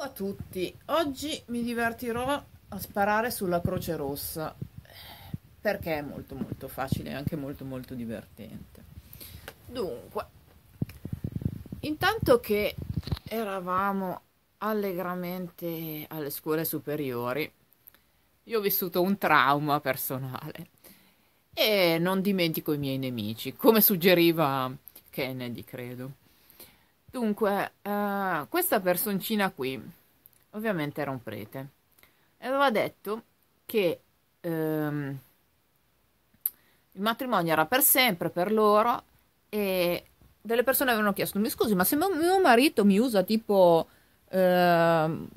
Ciao a tutti, oggi mi divertirò a sparare sulla Croce Rossa perché è molto molto facile e anche molto molto divertente. Dunque, intanto che eravamo allegramente alle scuole superiori, io ho vissuto un trauma personale e non dimentico i miei nemici, come suggeriva Kennedy, credo. Dunque, uh, questa personcina qui, ovviamente era un prete, e aveva detto che um, il matrimonio era per sempre per loro e delle persone avevano chiesto, mi scusi, ma se mio marito mi usa tipo uh,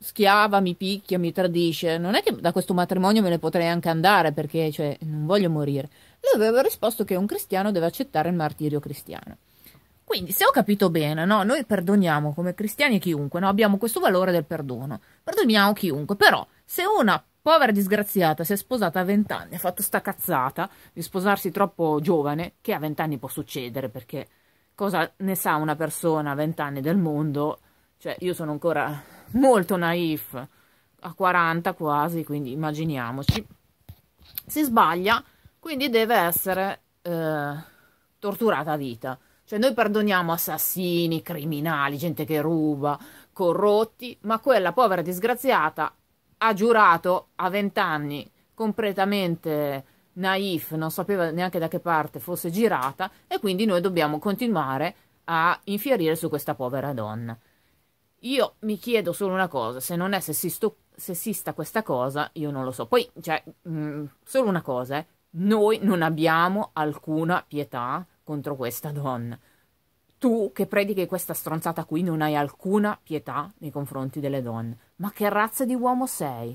schiava, mi picchia, mi tradisce, non è che da questo matrimonio me ne potrei anche andare perché cioè, non voglio morire. Lui aveva risposto che un cristiano deve accettare il martirio cristiano. Quindi, se ho capito bene, no, noi perdoniamo come cristiani chiunque, no? abbiamo questo valore del perdono, perdoniamo chiunque, però se una povera disgraziata si è sposata a 20 anni, ha fatto sta cazzata di sposarsi troppo giovane, che a 20 anni può succedere, perché cosa ne sa una persona a 20 anni del mondo? Cioè, io sono ancora molto naif, a 40 quasi, quindi immaginiamoci. Si sbaglia, quindi deve essere eh, torturata a vita cioè noi perdoniamo assassini, criminali, gente che ruba, corrotti, ma quella povera disgraziata ha giurato a vent'anni completamente naif, non sapeva neanche da che parte fosse girata e quindi noi dobbiamo continuare a infierire su questa povera donna. Io mi chiedo solo una cosa, se non è sessisto, sessista questa cosa, io non lo so. Poi, cioè, mh, mm, solo una cosa, eh. noi non abbiamo alcuna pietà contro questa donna. Tu che predichi questa stronzata qui non hai alcuna pietà nei confronti delle donne. Ma che razza di uomo sei?